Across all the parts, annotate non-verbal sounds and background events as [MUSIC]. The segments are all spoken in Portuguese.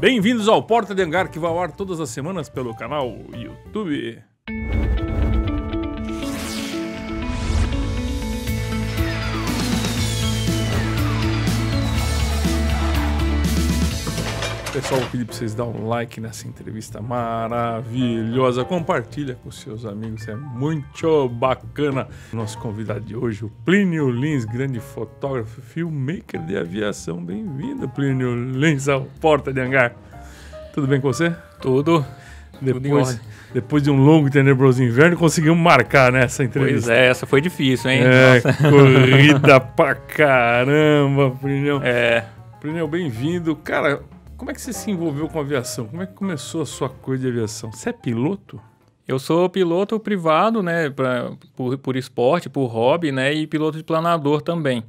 Bem-vindos ao Porta de Hangar que vai ao ar todas as semanas pelo canal YouTube. Pessoal, vou pedir para vocês dar um like nessa entrevista maravilhosa. Compartilha com seus amigos, é muito bacana. Nosso convidado de hoje, o Plínio Lins, grande fotógrafo, filmmaker de aviação. Bem-vindo, Plínio Lins, ao Porta de Hangar. Tudo bem com você? Tudo. Depois, depois de um longo e tenebroso inverno, conseguimos marcar nessa né, entrevista. Pois é, essa foi difícil, hein? É, [LAUGHS] corrida pra caramba, Plínio. É. Plínio, bem-vindo. Cara, como é que você se envolveu com aviação? Como é que começou a sua coisa de aviação? Você é piloto? Eu sou piloto privado, né, pra, por, por esporte, por hobby, né, e piloto de planador também.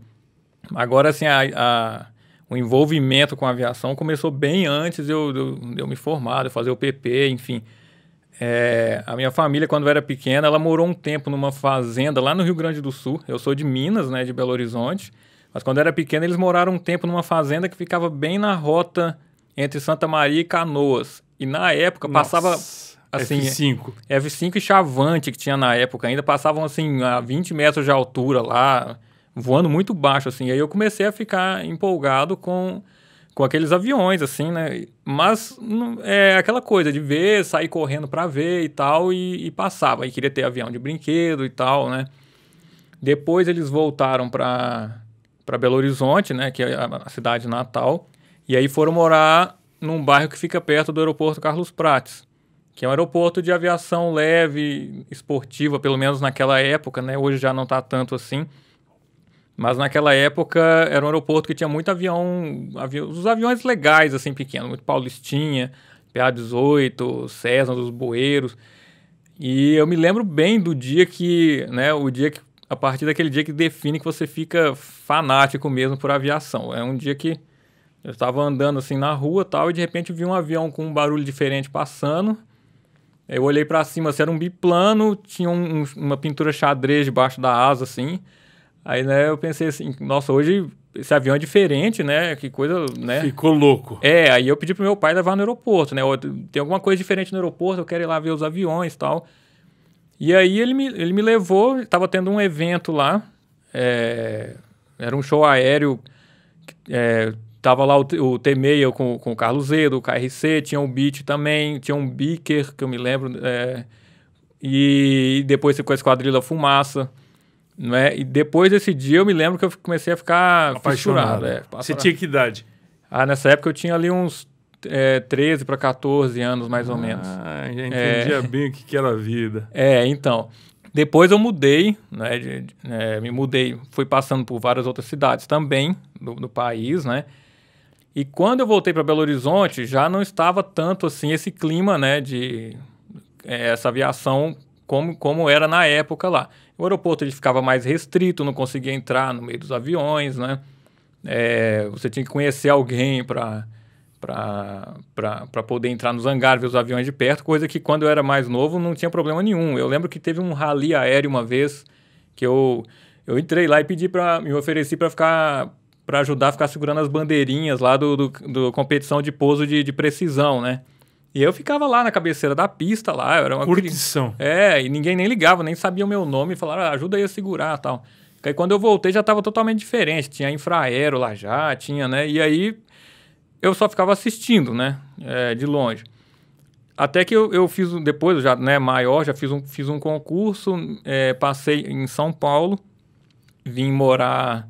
Agora, assim, a, a o envolvimento com a aviação começou bem antes de eu, de eu, de eu me formar, de eu fazer o PP, enfim. É, a minha família, quando eu era pequena, ela morou um tempo numa fazenda lá no Rio Grande do Sul. Eu sou de Minas, né, de Belo Horizonte. Mas quando eu era pequena, eles moraram um tempo numa fazenda que ficava bem na rota entre Santa Maria e Canoas. E na época Nossa. passava assim, F5. F5 e Chavante que tinha na época ainda, passavam assim a 20 metros de altura lá, voando muito baixo assim. Aí eu comecei a ficar empolgado com com aqueles aviões assim, né? Mas é aquela coisa de ver, sair correndo para ver e tal e, e passava. Aí queria ter avião de brinquedo e tal, né? Depois eles voltaram para para Belo Horizonte, né, que é a cidade natal. E aí foram morar num bairro que fica perto do aeroporto Carlos Prates, que é um aeroporto de aviação leve, esportiva, pelo menos naquela época, né? Hoje já não está tanto assim. Mas naquela época era um aeroporto que tinha muito avião, avi... os aviões legais, assim, pequenos, muito Paulistinha, PA-18, Cessna dos Boeiros. E eu me lembro bem do dia que, né, o dia que, a partir daquele dia que define que você fica fanático mesmo por aviação. É um dia que eu estava andando assim na rua tal, e de repente eu vi um avião com um barulho diferente passando. Eu olhei para cima, assim, era um biplano, tinha um, um, uma pintura xadrez debaixo da asa, assim. Aí, né, eu pensei assim, nossa, hoje esse avião é diferente, né? Que coisa, né? Ficou louco. É, aí eu pedi pro meu pai levar no aeroporto, né? Tem alguma coisa diferente no aeroporto, eu quero ir lá ver os aviões e tal. E aí ele me, ele me levou, estava tendo um evento lá, é, era um show aéreo é, Tava lá o, o T6 com, com o Carlos Zedo, o KRC, tinha o Beat também, tinha um Biker, que eu me lembro, é, e, e depois ficou a Esquadrilha Fumaça. Né? E depois desse dia eu me lembro que eu comecei a ficar apaixonado. É, Você tinha que idade? Ah, nessa época eu tinha ali uns é, 13 para 14 anos, mais ou ah, menos. Ah, já é. entendia é, bem o que, que era a vida. [LAUGHS] É, então. Depois eu mudei, né? De, de, é, me mudei, fui passando por várias outras cidades também do, do país, né? E quando eu voltei para Belo Horizonte, já não estava tanto assim esse clima, né, de é, essa aviação como, como era na época lá. O aeroporto ele ficava mais restrito, não conseguia entrar no meio dos aviões, né? É, você tinha que conhecer alguém para para poder entrar nos hangares, ver os aviões de perto, coisa que quando eu era mais novo não tinha problema nenhum. Eu lembro que teve um rally aéreo uma vez que eu eu entrei lá e pedi para me ofereci para ficar para ajudar a ficar segurando as bandeirinhas lá do, do, do competição de pouso de, de, precisão, né? E eu ficava lá na cabeceira da pista lá, era uma curtição. É, e ninguém nem ligava, nem sabia o meu nome, falaram, ah, ajuda aí a segurar, tal. Aí quando eu voltei já estava totalmente diferente, tinha infraero lá já, tinha, né? E aí eu só ficava assistindo, né? É, de longe. Até que eu, eu fiz, depois, já né, maior, já fiz um, fiz um concurso, é, passei em São Paulo, vim morar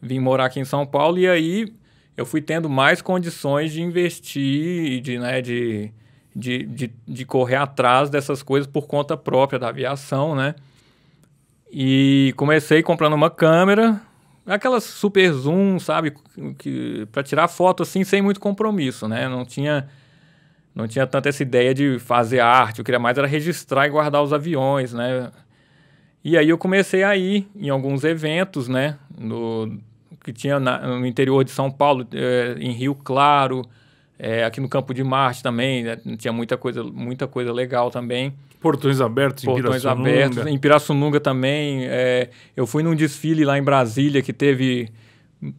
vim morar aqui em São Paulo e aí eu fui tendo mais condições de investir, de, né, de, de, de, de correr atrás dessas coisas por conta própria da aviação, né? E comecei comprando uma câmera, aquelas super zoom, sabe, que para tirar foto assim sem muito compromisso, né? Não tinha não tinha tanta essa ideia de fazer arte, eu queria mais era registrar e guardar os aviões, né? E aí eu comecei a ir em alguns eventos, né, no, que tinha na, no interior de São Paulo, é, em Rio Claro, é, aqui no Campo de Marte também, né, tinha muita coisa, muita coisa legal também. Portões abertos Portões em Pirassununga. abertos. Em Pirassununga também. É, eu fui num desfile lá em Brasília que teve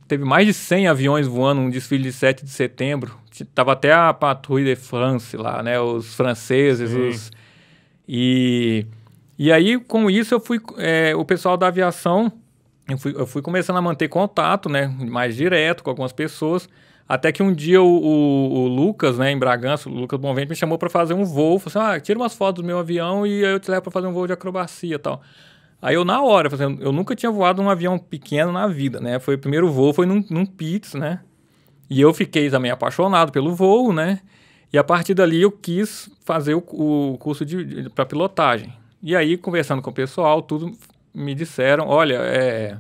teve mais de 100 aviões voando um desfile de 7 de setembro. Tava até a Patrouille de France lá, né? Os franceses, os... E, e aí, com isso, eu fui... É, o pessoal da aviação eu fui, eu fui começando a manter contato, né? Mais direto com algumas pessoas. Até que um dia o, o, o Lucas, né, em Bragança, o Lucas Bonvente, me chamou para fazer um voo. Falou assim: ah, tira umas fotos do meu avião e eu te levo para fazer um voo de acrobacia e tal. Aí eu, na hora, falei, assim, eu nunca tinha voado num avião pequeno na vida, né? Foi o primeiro voo, foi num, num né? E eu fiquei também apaixonado pelo voo, né? E a partir dali eu quis fazer o, o curso de, de para pilotagem. E aí, conversando com o pessoal, tudo, me disseram, olha, é,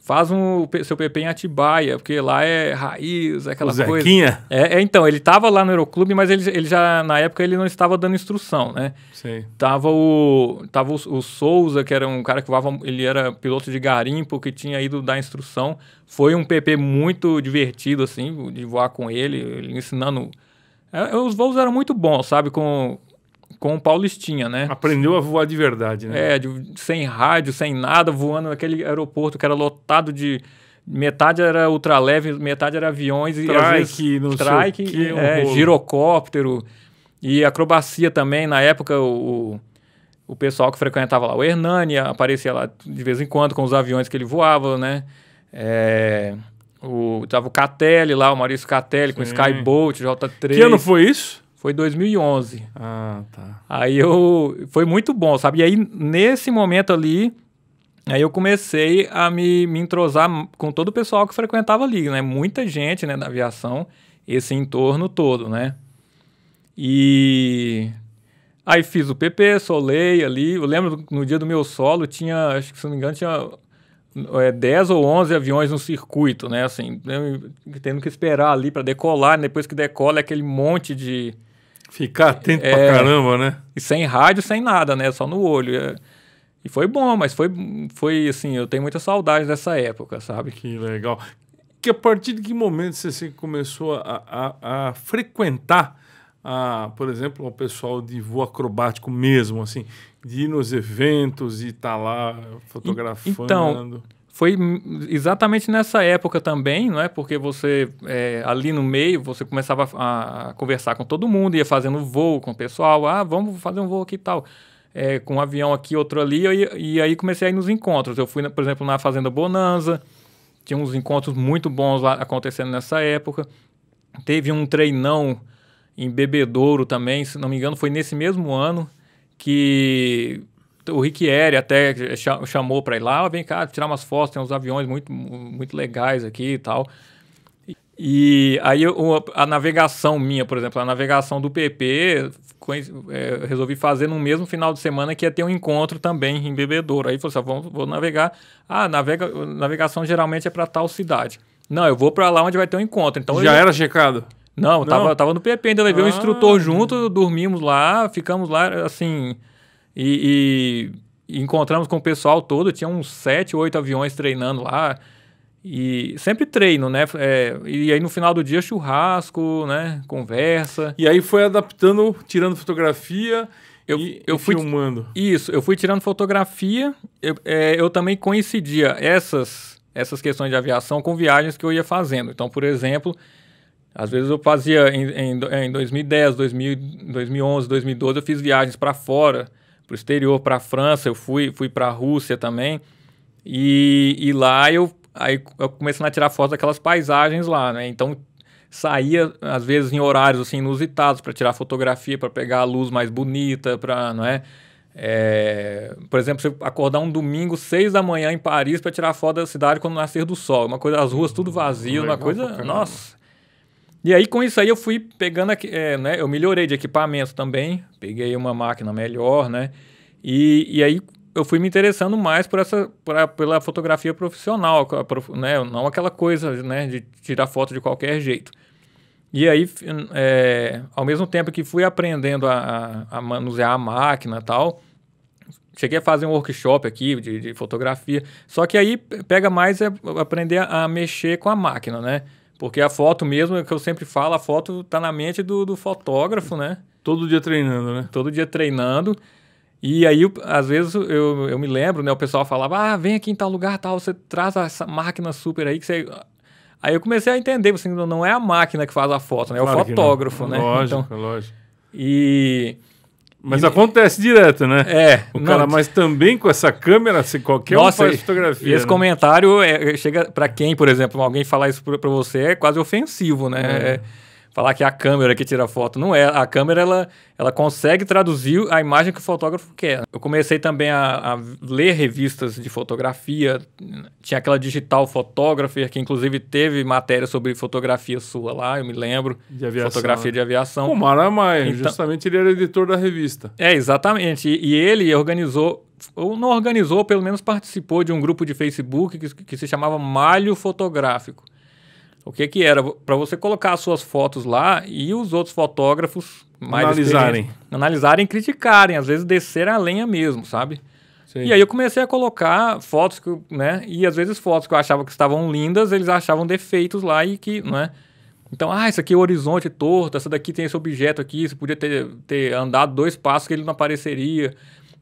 faz um seu PP em Atibaia, porque lá é raiz, é aquela o coisa. Zequinha? É, é, então, ele estava lá no Aeroclube, mas ele, ele já, na época, ele não estava dando instrução, né? Sim. Tava o, tava o, o, Souza, que era um cara que voava, ele era piloto de garimpo, que tinha ido dar instrução. Foi um PP muito divertido, assim, de voar com ele, ele ensinando... É, é os voos eram muito bons, sabe? Com, com o Paulistinha, né? Aprendeu a voar de verdade, né? É, de, sem rádio, sem nada, voando naquele aeroporto que era lotado de. Metade era ultraleve, metade era aviões e trike, às vezes, não trike, que, é, girocóptero e acrobacia também. Na época, o, o pessoal que frequentava lá, o Hernani, aparecia lá de vez em quando com os aviões que ele voava, né? É, o, tava o Catelli lá, o Maurício Catelli Sim. com o Skybolt, J3. Que ano foi isso? Foi 2011. Ah, tá. Aí eu. Foi muito bom, sabe? E aí, nesse momento ali, aí eu comecei a me, me entrosar com todo o pessoal que frequentava ali, né? Muita gente, né, da aviação, esse entorno todo, né? E. Aí fiz o PP, solei ali. Eu lembro no dia do meu solo, tinha, acho que se não me engano, tinha é, 10 ou 11 aviões no circuito, né? Assim, tendo que esperar ali para decolar. Né? Depois que decola, é aquele monte de, Ficar atento é, pra caramba, né? E sem rádio, sem nada, né? Só no olho. É. E foi bom, mas foi, foi assim, eu tenho muita saudade dessa época, sabe? Que legal. Que a partir de que momento você começou a, a, a frequentar, a, por exemplo, o pessoal de voo acrobático mesmo, assim, de ir nos eventos e estar tá lá fotografando? Então, foi exatamente nessa época também, não é? Porque você é, ali no meio você começava a, a, conversar com todo mundo, ia fazendo voo com o pessoal, ah, vamos fazer um voo aqui e tal. É, com um avião aqui, outro ali, e, e aí comecei a ir nos encontros. Eu fui, por exemplo, na Fazenda Bonanza, tinha uns encontros muito bons lá acontecendo nessa época. Teve um treinão em Bebedouro também, se não me engano, foi nesse mesmo ano que o Riquieri até chamou para ir lá, vem cá, tirar umas fotos, tem uns aviões muito, muito legais aqui e tal. E aí a navegação minha, por exemplo, a navegação do PP, é, resolvi fazer no mesmo final de semana que ia ter um encontro também em Bebedouro. Aí falou assim, ah, vamos, vou navegar. Ah, navega, navegação geralmente é para tal cidade. Não, eu vou para lá onde vai ter um encontro. Então Já eu... era checado? Não, eu Tava, tava no PP, ainda levei ah. o instrutor junto, dormimos lá, ficamos lá, assim... E, e, encontramos com o pessoal todo, tinha uns sete, oito aviões treinando lá. E sempre treino, né? É, e aí no final do dia, churrasco, né? Conversa. E aí foi adaptando, tirando fotografia. Eu, e, eu e fui filmando. Isso, eu fui tirando fotografia. Eu, é, eu também coincidia essas, essas questões de aviação com viagens que eu ia fazendo. Então, por exemplo, às vezes eu fazia em, em, em 2010, 2000, 2011, 2012, eu fiz viagens para fora para o exterior, para a França, eu fui, fui para a Rússia também. E, e lá eu, aí eu comecei a tirar foto daquelas paisagens lá, né? Então saía às vezes em horários assim inusitados para tirar fotografia, para pegar a luz mais bonita, para, não é? É, por exemplo, você acordar um domingo, seis da manhã em Paris, para tirar foto da cidade quando nascer do sol. Uma coisa, as ruas tudo vazias, uma coisa. Nossa, e aí, com isso aí, eu fui pegando, é, né? Eu melhorei de equipamento também, peguei uma máquina melhor, né? E, e aí eu fui me interessando mais por essa, por, pela fotografia profissional, né? Não aquela coisa, né? De tirar foto de qualquer jeito. E aí, é, ao mesmo tempo que fui aprendendo a, a, manusear a máquina e tal, cheguei a fazer um workshop aqui de, de, fotografia. Só que aí pega mais é aprender a mexer com a máquina, né? Porque a foto mesmo, é que eu sempre falo, a foto tá na mente do, do fotógrafo, né? Todo dia treinando, né? Todo dia treinando. E aí, às vezes, eu, eu me lembro, né? O pessoal falava, ah, vem aqui em tal lugar, tal, você traz essa máquina super aí que você... Aí eu comecei a entender, assim, não é a máquina que faz a foto, né? É claro o fotógrafo, né? Lógico, então, lógico. E... Mas e... acontece direto, né? É. O não, cara, mas também com essa câmera, se qualquer Nossa, um faz fotografia. E esse né? comentário é, chega para quem, por exemplo, alguém falar isso para você é quase ofensivo, né? É. É falar que é a câmera que tira a foto. Não é. A câmera, ela, ela consegue traduzir a imagem que o fotógrafo quer. Eu comecei também a, a ler revistas de fotografia. Tinha aquela Digital Photographer, que inclusive teve matéria sobre fotografia sua lá, eu me lembro. De aviação. Fotografia né? de aviação. O Mara é Maia, então, justamente ele era editor da revista. É, exatamente. E, e ele organizou ou não organizou, pelo menos participou de um grupo de Facebook que, que se chamava Malho Fotográfico. O que que era? Para você colocar as suas fotos lá e os outros fotógrafos mais analisarem, analisarem, criticarem, às vezes descer a lenha mesmo, sabe? Sim. E aí eu comecei a colocar fotos que, né, e às vezes fotos que eu achava que estavam lindas, eles achavam defeitos lá e que, né? Então, ah, isso aqui é o horizonte torto, essa daqui tem esse objeto aqui, você podia ter, ter andado dois passos que ele não apareceria.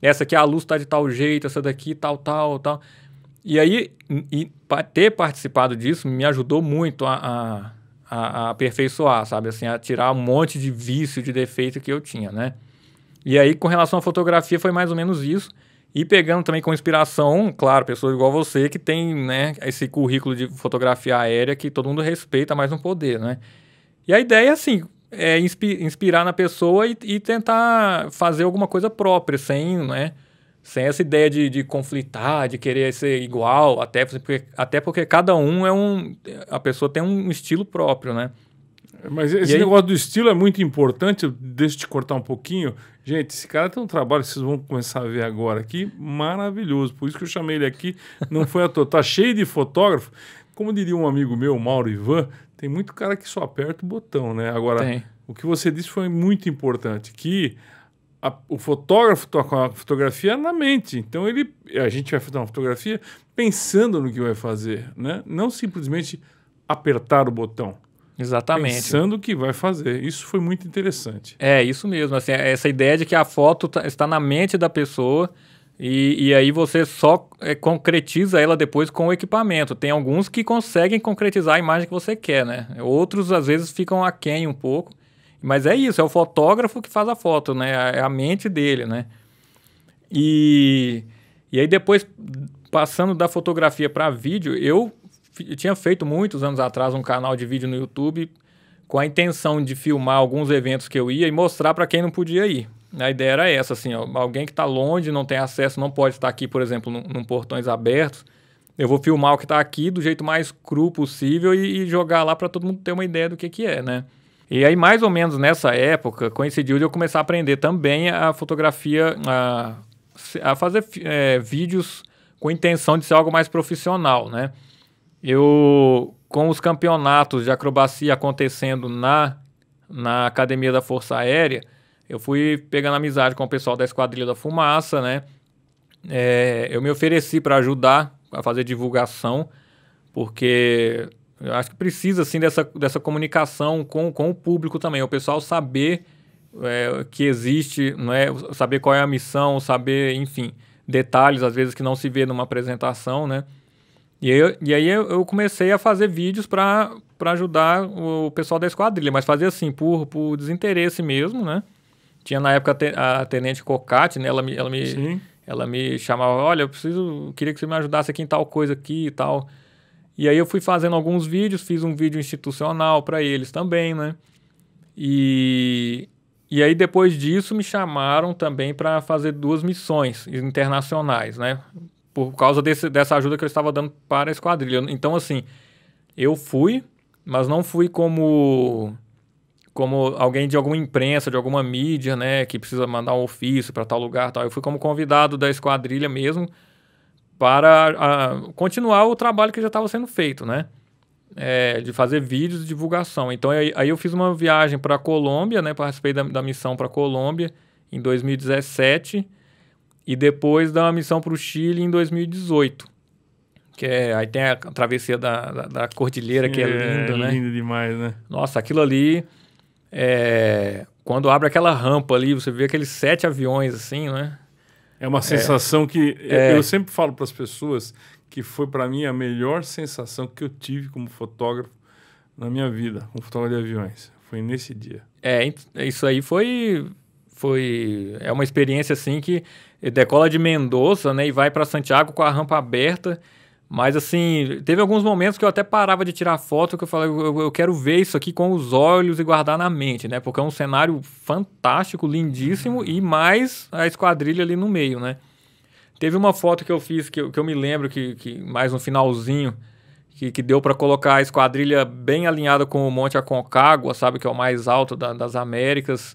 Essa aqui a luz está de tal jeito, essa daqui tal, tal, tal. E aí, e ter participado disso me ajudou muito a, a, a, aperfeiçoar, sabe? Assim, a tirar um monte de vício, de defeito que eu tinha, né? E aí, com relação à fotografia, foi mais ou menos isso. E pegando também com inspiração, claro, pessoas igual você que tem, né, esse currículo de fotografia aérea que todo mundo respeita, mais um poder, né? E a ideia é assim, é inspirar na pessoa e, e tentar fazer alguma coisa própria, sem, né, sem essa ideia de, de conflitar, de querer ser igual, até porque, até porque cada um é um. A pessoa tem um estilo próprio, né? Mas esse negócio do estilo é muito importante. Deixa eu te cortar um pouquinho. Gente, esse cara tem um trabalho vocês vão começar a ver agora aqui, maravilhoso. Por isso que eu chamei ele aqui, não foi à toa. Tá cheio de fotógrafo. Como diria um amigo meu, Mauro Ivan, tem muito cara que só aperta o botão, né? Agora, tem. o que você disse foi muito importante, que a, o fotógrafo toca a fotografia na mente. Então ele, a gente vai fazer uma fotografia pensando no que vai fazer, né? Não simplesmente apertar o botão. Exatamente. Pensando o que vai fazer. Isso foi muito interessante. É, isso mesmo. Assim, é essa ideia de que a foto tá, está na mente da pessoa e, e aí você só é, concretiza ela depois com o equipamento. Tem alguns que conseguem concretizar a imagem que você quer, né? Outros, às vezes, ficam aquém um pouco. Mas é isso, é o fotógrafo que faz a foto, né? É, é a mente dele, né? E, e aí depois, passando da fotografia para vídeo, eu, eu tinha feito muitos anos atrás um canal de vídeo no YouTube com a intenção de filmar alguns eventos que eu ia e mostrar para quem não podia ir. A ideia era essa, assim, ó, alguém que está longe, não tem acesso, não pode estar tá aqui, por exemplo, num, num portões abertos. Eu vou filmar o que está aqui do jeito mais cru possível e, e jogar lá para todo mundo ter uma ideia do que, que é, né? E aí, mais ou menos nessa época, coincidiu de eu começar a aprender também a fotografia, a, a fazer é, vídeos com intenção de ser algo mais profissional, né? Eu, com os campeonatos de acrobacia acontecendo na, na Academia da Força Aérea, eu fui pegando amizade com o pessoal da Esquadrilha da Fumaça, né? É, eu me ofereci para ajudar a fazer divulgação, porque eu acho que precisa, assim, dessa, dessa comunicação com, com o público também. O pessoal saber é, que existe, não é? saber qual é a missão, saber, enfim, detalhes, às vezes, que não se vê numa apresentação, né? E, eu, e aí eu comecei a fazer vídeos para ajudar o pessoal da esquadrilha, mas fazia assim, por, por desinteresse mesmo, né? Tinha na época a Tenente Cocate, né? Ela me, ela me, ela me chamava, olha, eu preciso, queria que você me ajudasse aqui em tal coisa aqui e tal. E aí eu fui fazendo alguns vídeos, fiz um vídeo institucional para eles também, né? E, e aí depois disso me chamaram também para fazer duas missões internacionais, né? Por causa desse, dessa ajuda que eu estava dando para a esquadrilha. Então, assim, eu fui, mas não fui como como alguém de alguma imprensa, de alguma mídia, né, que precisa mandar um ofício para tal lugar, tal. Eu fui como convidado da esquadrilha mesmo, para a, continuar o trabalho que já estava sendo feito, né? É, de fazer vídeos de divulgação. Então aí, aí eu fiz uma viagem para a Colômbia, né? Participei da, da missão para a Colômbia em 2017 e depois da missão para o Chile em 2018. Que é, aí tem a travessia da, da, da cordilheira, Sim, que é, é linda, é né? Linda demais, né? Nossa, aquilo ali. É, quando abre aquela rampa ali, você vê aqueles sete aviões assim, né? É uma sensação é. que eu é. sempre falo para as pessoas que foi para mim a melhor sensação que eu tive como fotógrafo na minha vida, como fotógrafo de aviões. Foi nesse dia. É, isso aí foi foi é uma experiência assim que decola de Mendoza, né, e vai para Santiago com a rampa aberta. Mas assim, teve alguns momentos que eu até parava de tirar foto, que eu falei, eu, eu, quero ver isso aqui com os olhos e guardar na mente, né? Porque é um cenário fantástico, lindíssimo, e mais a esquadrilha ali no meio, né? Teve uma foto que eu fiz, que, eu, que eu me lembro, que, que mais no um finalzinho, que, que deu para colocar a esquadrilha bem alinhada com o Monte Aconcagua, sabe? Que é o mais alto da, das Américas.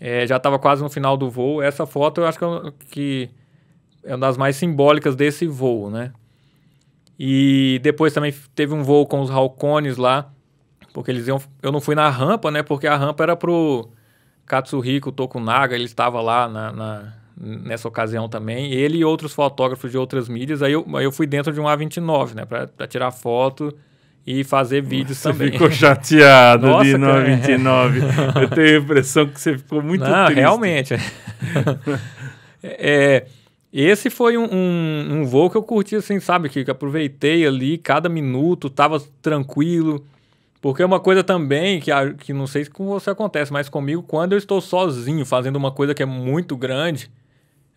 É, já estava quase no final do voo. Essa foto eu acho que, é que é uma das mais simbólicas desse voo, né? E depois também teve um voo com os Halcones lá, porque eles iam. Eu não fui na rampa, né? Porque a rampa era pro Katsuhiko Tokunaga, ele estava lá na, na, nessa ocasião também. Ele e outros fotógrafos de outras mídias. Aí eu, aí eu fui dentro de um A29, né? Pra, tirar foto e fazer vídeos você também. Ficou chateado Nossa, de 29 eu tenho a impressão que você ficou muito não, triste. Realmente. [LAUGHS] é, é esse foi um, um, um, voo que eu curti, assim, sabe? Que, que aproveitei ali cada minuto, tava tranquilo. Porque é uma coisa também que, que não sei se com você acontece, mas comigo, quando eu estou sozinho fazendo uma coisa que é muito grande,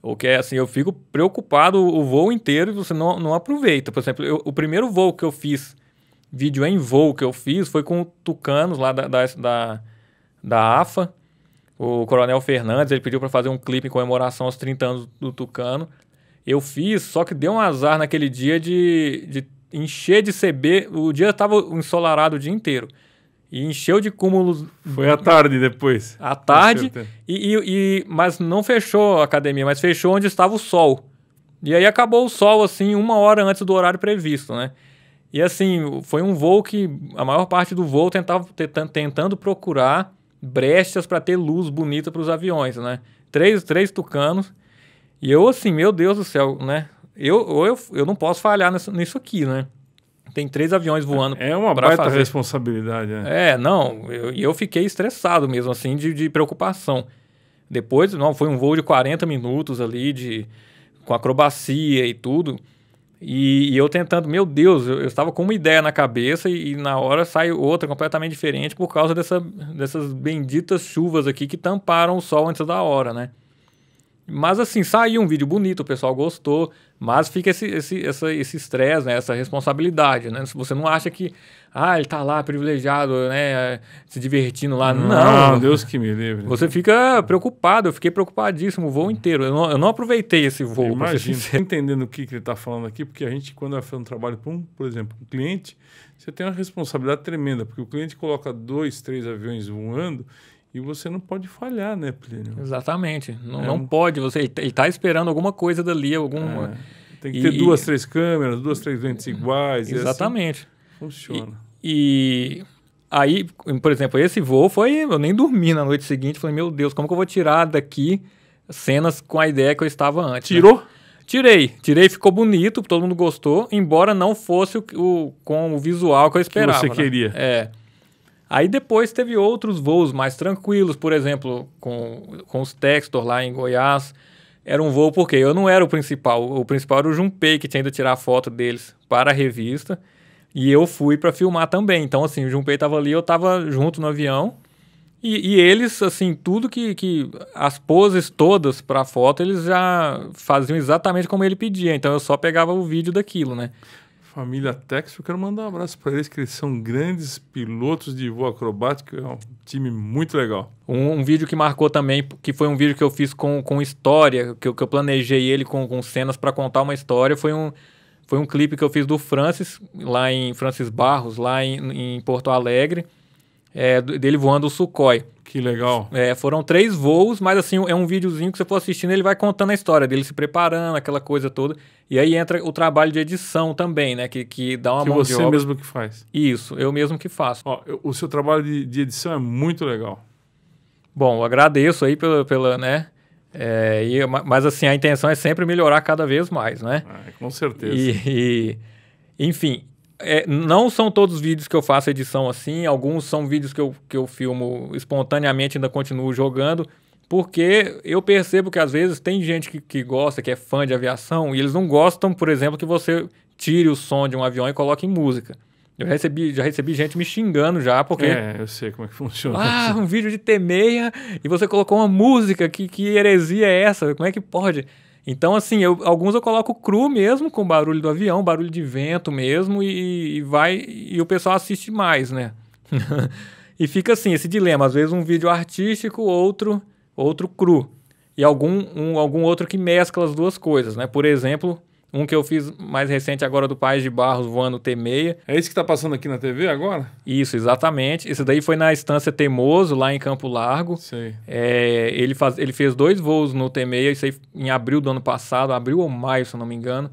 ou que é assim, eu fico preocupado o voo inteiro e você não, não aproveita. Por exemplo, eu, o primeiro voo que eu fiz, vídeo em voo que eu fiz, foi com tucanos lá da, da, da, da AFA o Coronel Fernandes, ele pediu para fazer um clipe em comemoração aos 30 anos do Tucano. Eu fiz, só que deu um azar naquele dia de, de encher de CB. O dia estava ensolarado o dia inteiro. E encheu de cúmulos. Foi à tarde depois. À tarde. E, e, e, mas não fechou a academia, mas fechou onde estava o sol. E aí acabou o sol, assim, uma hora antes do horário previsto, né? E assim, foi um voo que a maior parte do voo tentava, tentando procurar brechas para ter luz bonita para os aviões, né? Três, três tucanos. E eu, assim, meu Deus do céu, né? Eu, eu, eu não posso falhar nisso, nisso aqui, né? Tem três aviões voando. É uma baita fazer. responsabilidade, né? É, não. E eu, eu, fiquei estressado mesmo, assim, de, de preocupação. Depois, não, foi um voo de 40 minutos ali, de, com acrobacia e tudo. E, e eu tentando, meu Deus, eu, eu, estava com uma ideia na cabeça e, e, na hora sai outra completamente diferente por causa dessa, dessas benditas chuvas aqui que tamparam o sol antes da hora, né? Mas assim, saiu um vídeo bonito, o pessoal gostou, mas fica esse esse essa, esse estresse, né, essa responsabilidade, né? Se você não acha que ah, ele tá lá privilegiado, né? Se divertindo lá. Não, não Deus que me livre. Você fica preocupado, eu fiquei preocupadíssimo o voo inteiro. Eu não, eu não aproveitei esse voo. Imagina, tá entendendo o que, que ele está falando aqui, porque a gente, quando vai fazer um trabalho para um, por exemplo, um cliente, você tem uma responsabilidade tremenda, porque o cliente coloca dois, três aviões voando e você não pode falhar, né, Plínio? Exatamente. Não, é. não pode. Você está tá esperando alguma coisa dali, alguma. É. Tem que e, ter duas, três câmeras, duas, três lentes iguais. Exatamente. E assim funciona. E aí, por exemplo, esse voo foi. Eu nem dormi na noite seguinte. Falei, meu Deus, como que eu vou tirar daqui cenas com a ideia que eu estava antes? Né? Tirou? Né? Tirei, tirei, ficou bonito, todo mundo gostou, embora não fosse o, o com o visual que eu esperava. Que você né? queria. É. Aí depois teve outros voos mais tranquilos, por exemplo, com, com os Textor lá em Goiás. Era um voo porque eu não era o principal, o principal era o Junpei, que tinha ido tirar a foto deles para a revista. E eu fui para filmar também. Então, assim, o Junpei tava ali, eu tava junto no avião. E, e, eles, assim, tudo que, que. As poses todas pra foto, eles já faziam exatamente como ele pedia. Então eu só pegava o vídeo daquilo, né? Família Tex, eu quero mandar um abraço para eles, que eles são grandes pilotos de voo acrobático, é um time muito legal. Um, um, vídeo que marcou também, que foi um vídeo que eu fiz com, com história, que eu, que eu planejei ele com, com cenas para contar uma história, foi um, foi um clipe que eu fiz do Francis, lá em Francis Barros, lá em, em Porto Alegre, é, dele voando o Sukhoi. Que legal. É, foram três voos, mas assim, é um videozinho que você for assistindo, ele vai contando a história dele se preparando, aquela coisa toda. E aí entra o trabalho de edição também, né? Que, que dá uma que mão você de obra. mesmo que faz. Isso, eu mesmo que faço. Ó, o seu trabalho de, de edição é muito legal. Bom, agradeço aí pela, pela né? É, e, mas assim, a intenção é sempre melhorar cada vez mais, né? Ah, com certeza. E, e enfim, é, não são todos os vídeos que eu faço edição assim, alguns são vídeos que eu, que eu filmo espontaneamente, ainda continuo jogando, porque eu percebo que às vezes tem gente que, que gosta, que é fã de aviação, e eles não gostam, por exemplo, que você tire o som de um avião e coloque em música. Eu recebi, já recebi gente me xingando já, porque. É, eu sei como é que [LAUGHS] funciona. Ah, um vídeo de T6 e você colocou uma música, que, que heresia é essa? Como é que pode? Então, assim, eu, alguns eu coloco cru mesmo, com barulho do avião, barulho de vento mesmo, e, e vai. E o pessoal assiste mais, né? [LAUGHS] e fica assim, esse dilema. Às vezes um vídeo artístico, outro, outro cru. E algum, um, algum outro que mescla as duas coisas, né? Por exemplo um que eu fiz mais recente agora do País de Barros voando T6. É esse que tá passando aqui na TV agora? Isso, exatamente. esse daí foi na Estância Temoso, lá em Campo Largo. É, ele, faz, ele fez dois voos no T6, isso aí em abril do ano passado, abril ou maio, se eu não me engano.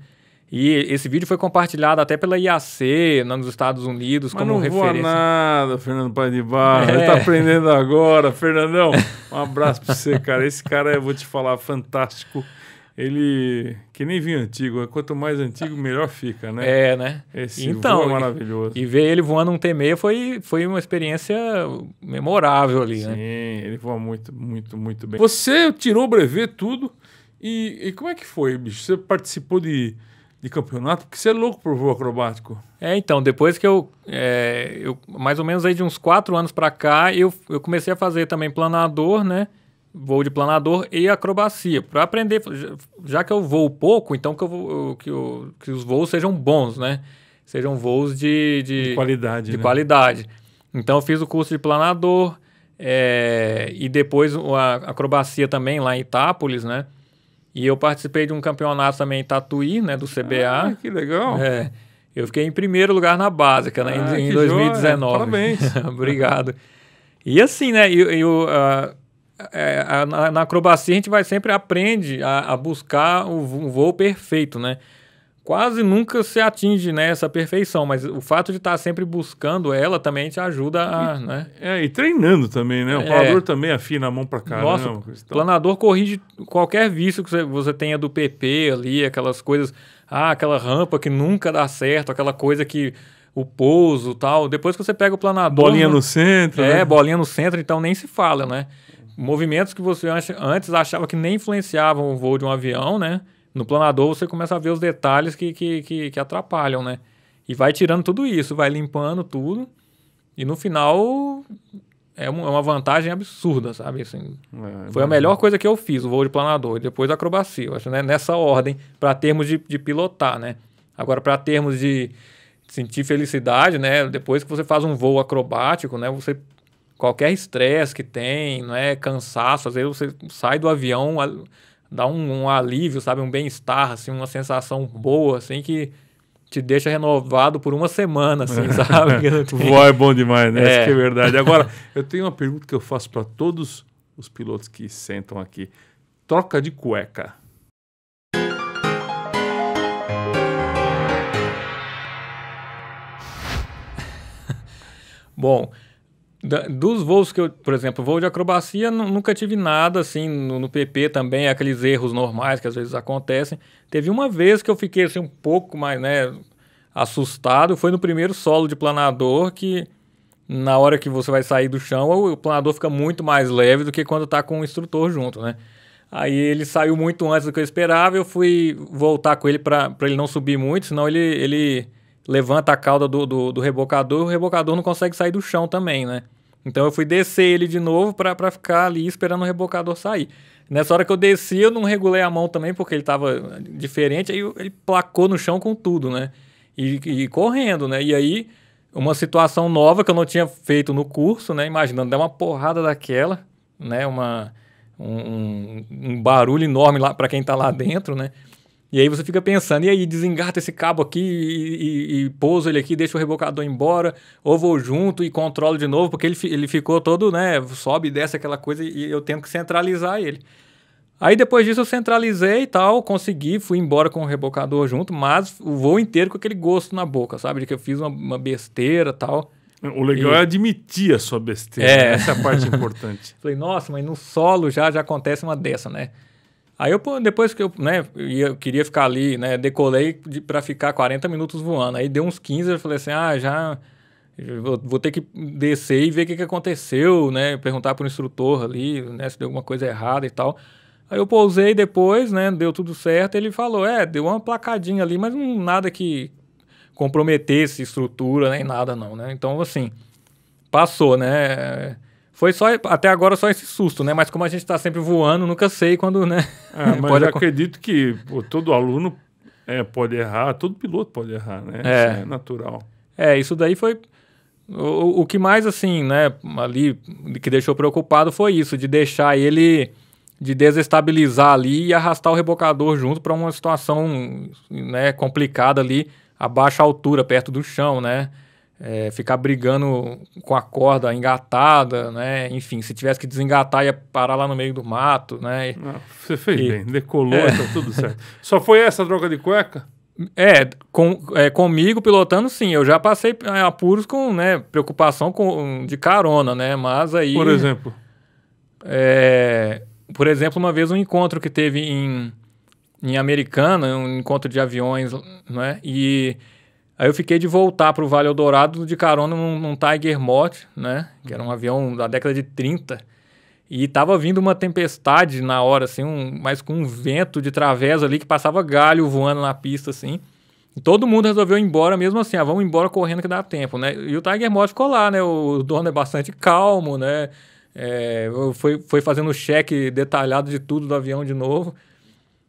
E esse vídeo foi compartilhado até pela IAC né, nos Estados Unidos Mas como não referência. nada, Fernando Pai de Barros É. Ele tá aprendendo agora, Fernandão. Um abraço para você, cara. Esse cara, eu vou te falar, fantástico ele. Que nem vinho antigo, é quanto mais antigo, melhor fica, né? É, né? Esse então, é maravilhoso. E, e, ver ele voando um T6 foi, foi uma experiência memorável ali, Sim, né? Sim, ele voa muito, muito, muito bem. Você tirou o brevet tudo. E, e como é que foi, bicho? Você participou de, de campeonato? Porque você é louco por voo acrobático. É, então, depois que eu. É, eu mais ou menos aí de uns quatro anos para cá, eu, eu comecei a fazer também planador, né? voo de planador e acrobacia, para aprender, já que eu voo pouco, então que, eu, que, eu, que os voos sejam bons, né? Sejam voos de, de, de qualidade. De né? qualidade. Então eu fiz o curso de planador é, e depois a acrobacia também lá em Itápolis, né? E eu participei de um campeonato também em Tatuí, né? Do CBA. Ah, que legal! É, eu fiquei em primeiro lugar na básica, né? Ah, em, em 2019. Joia. Parabéns! [LAUGHS] Obrigado. E assim, né? Eu, o. uh, é, a, na, na, acrobacia a gente vai sempre aprende a, a buscar o, o, voo perfeito, né? Quase nunca se atinge né, essa perfeição, mas o fato de estar tá sempre buscando ela também te ajuda a. E, né? É, e treinando também, né? O planador é, também afina a mão para cá. Nossa, o planador corrige qualquer vício que você, você tenha do PP ali, aquelas coisas. Ah, aquela rampa que nunca dá certo, aquela coisa que o pouso tal. Depois que você pega o planador. Bolinha né? no centro. É, né? bolinha no centro, então nem se fala, né? movimentos que você antes achava que nem influenciavam o voo de um avião, né? No planador você começa a ver os detalhes que, que, que, que atrapalham, né? E vai tirando tudo isso, vai limpando tudo. E no final é, é uma vantagem absurda, sabe? Assim, é, foi a melhor coisa que eu fiz, o voo de planador, e depois a acrobacia, eu acho, né? nessa ordem, para termos de, de, pilotar, né? Agora, para termos de sentir felicidade, né? Depois que você faz um voo acrobático, né? Você qualquer estresse que tem, é cansaço, às vezes você sai do avião, dá um, um alívio, sabe, um bem-estar, assim, uma sensação boa, assim, que te deixa renovado por uma semana, assim, [LAUGHS] sabe? Tem... Voar é bom demais, né? É. Isso que é verdade. Agora, eu tenho uma pergunta que eu faço para todos os pilotos que sentam aqui. Troca de cueca. [LAUGHS] bom, da, dos voos que eu, por exemplo, voo de acrobacia, nunca tive nada assim, no, no, PP também, aqueles erros normais que às vezes acontecem. Teve uma vez que eu fiquei assim um pouco mais, né, assustado, foi no primeiro solo de planador que na hora que você vai sair do chão, o planador fica muito mais leve do que quando está com o instrutor junto, né? Aí ele saiu muito antes do que eu esperava, eu fui voltar com ele para ele não subir muito, senão ele, ele levanta a cauda do, do, do rebocador, o rebocador não consegue sair do chão também, né? Então eu fui descer ele de novo para ficar ali esperando o rebocador sair. Nessa hora que eu desci, eu não regulei a mão também, porque ele estava diferente, aí ele placou no chão com tudo, né? E, e, correndo, né? E aí, uma situação nova que eu não tinha feito no curso, né? Imaginando, dar uma porrada daquela, né? Uma, um, um barulho enorme lá para quem está lá dentro, né? E aí você fica pensando, e aí desengata esse cabo aqui e, e, e pouso ele aqui, deixa o rebocador embora, ou vou junto e controlo de novo, porque ele, ele ficou todo, né, sobe e desce aquela coisa e eu tenho que centralizar ele. Aí depois disso eu centralizei e tal, consegui, fui embora com o rebocador junto, mas o voo inteiro com aquele gosto na boca, sabe? De que eu fiz uma, uma besteira tal. O legal e... é admitir a sua besteira, é. Né? essa é a parte importante. [LAUGHS] Falei, nossa, mas no solo já, já acontece uma dessa, né? Aí eu, depois que eu, né, eu queria ficar ali, né, decolei de, para ficar 40 minutos voando. Aí deu uns 15, eu falei assim, ah, já vou, vou ter que descer e ver o que, que aconteceu, né, perguntar pro instrutor ali, né, se deu alguma coisa errada e tal. Aí eu pousei depois, né, deu tudo certo, ele falou, é, deu uma placadinha ali, mas não, nada que comprometesse estrutura nem nada não, né. Então, assim, passou, né, foi só até agora só esse susto, né? Mas como a gente está sempre voando, nunca sei quando, né? É, mas [LAUGHS] pode... eu acredito que pô, todo aluno é, pode errar, todo piloto pode errar, né? É, é natural. É, isso daí foi o, o que mais assim, né? Ali que deixou preocupado foi isso de deixar ele de desestabilizar ali e arrastar o rebocador junto para uma situação né, complicada ali, a baixa altura, perto do chão, né? é, ficar brigando com a corda engatada, né? Enfim, se tivesse que desengatar, ia parar lá no meio do mato, né? E, ah, você fez e, bem, decolou, é. tá tudo certo. Só foi essa droga de cueca? É, com, é, comigo pilotando, sim. Eu já passei é, apuros com né, preocupação com, de carona, né? Mas aí. Por exemplo. É, por exemplo, uma vez um encontro que teve em, em Americana, um encontro de aviões, né? E Aí eu fiquei de voltar para o Vale Eldorado de carona num, num Tiger Moth, né? Que era um avião da década de 30. E tava vindo uma tempestade na hora, assim, um, mas com um vento de travessa ali que passava galho voando na pista, assim. E todo mundo resolveu ir embora mesmo assim, ah, vamos embora correndo que dá tempo, né? E o Tiger Moth ficou lá, né? O dono é bastante calmo, né? É, foi, foi fazendo o cheque detalhado de tudo do avião de novo.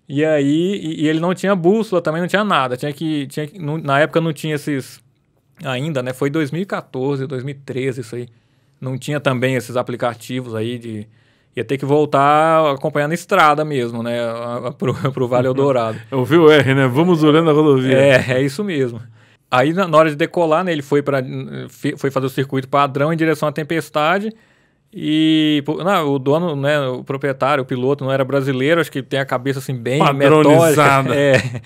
E aí, e, e ele não tinha bússola também, não tinha nada. Tinha que, tinha que, não, na época não tinha esses ainda, né? Foi 2014, 2013 isso aí. Não tinha também esses aplicativos aí de ia ter que voltar acompanhando a estrada mesmo, né? para o [LAUGHS] pro, Vale Eldorado. [LAUGHS] Ouviu o R, né? Vamos olhando a rodovia. É, é isso mesmo. Aí, na, na hora de decolar, né, ele foi, para foi fazer o circuito padrão em direção à tempestade. E não, o dono, né, o proprietário, o piloto não era brasileiro, acho que tem a cabeça assim bem metódica. [LAUGHS] É.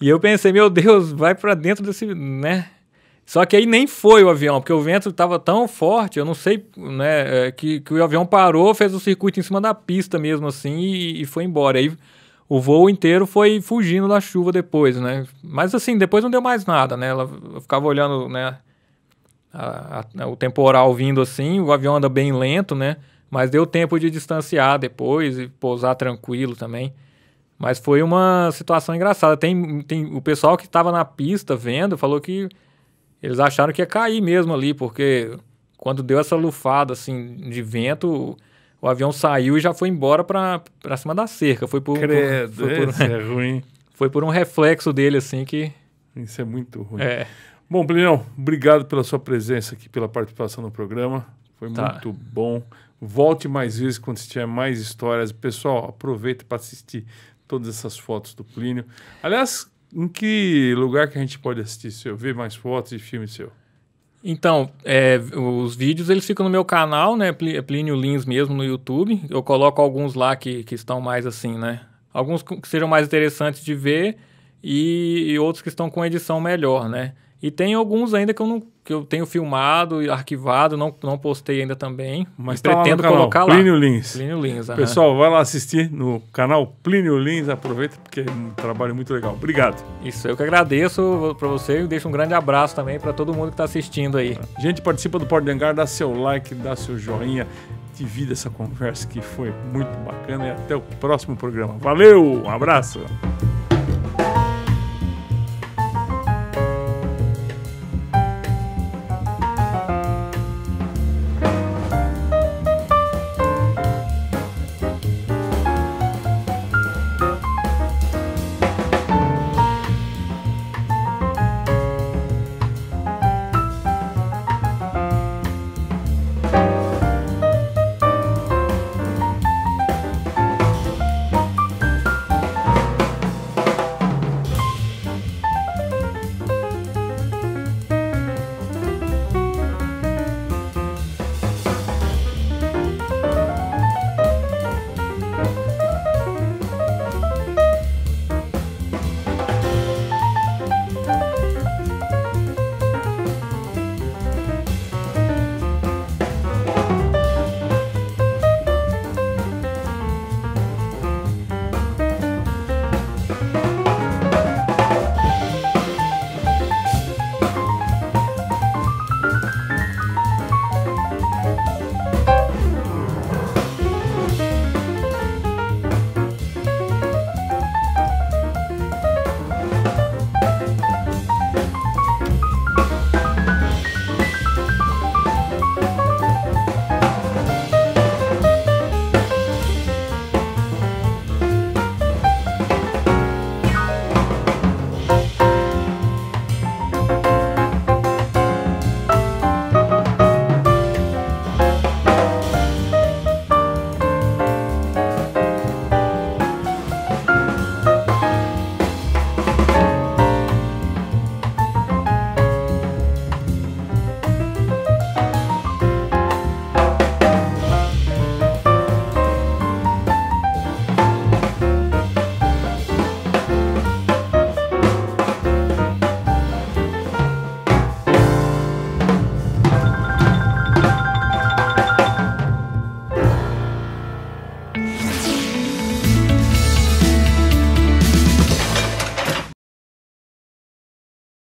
E eu pensei, meu Deus, vai para dentro desse, né? Só que aí nem foi o avião, porque o vento estava tão forte, eu não sei, né, é, que, que o avião parou, fez o circuito em cima da pista mesmo assim e, e foi embora. Aí o voo inteiro foi fugindo da chuva depois, né? Mas assim, depois não deu mais nada, né? Ela ficava olhando, né, a, a, né, o temporal vindo assim, o avião anda bem lento, né? Mas deu tempo de distanciar depois e pousar tranquilo também. Mas foi uma situação engraçada. Tem, tem o pessoal que estava na pista vendo falou que eles acharam que ia cair mesmo ali, porque quando deu essa lufada assim de vento, o avião saiu e já foi embora para cima da cerca. Foi por, Credo, por, foi por, é ruim. [LAUGHS] Foi por um reflexo dele assim que isso é muito ruim. É. Bom, Plínio, obrigado pela sua presença aqui, pela participação no programa. Foi tá. muito bom. Volte mais vezes quando tiver mais histórias. Pessoal, aproveita para assistir todas essas fotos do Plínio. Aliás, em que lugar que a gente pode assistir seu? Ver mais fotos e filmes seu? Então, é, os vídeos eles ficam no meu canal, né? É Plínio Lins mesmo no YouTube. Eu coloco alguns lá que, que estão mais assim, né? Alguns que sejam mais interessantes de ver e, e outros que estão com edição melhor, né? E tem alguns ainda que eu, não, que eu tenho filmado e arquivado, não, não postei ainda também, mas tá pretendo lá colocar lá. Plínio Lins. Plínio Lins, Pessoal, vai lá assistir no canal Plínio Lins, aproveita porque é um trabalho muito legal. Obrigado. Isso, eu que agradeço para você e deixo um grande abraço também para todo mundo que está assistindo aí. gente, participa do Pordengar, dá seu like, dá seu joinha, divida essa conversa que foi muito bacana e até o próximo programa. Valeu, um abraço.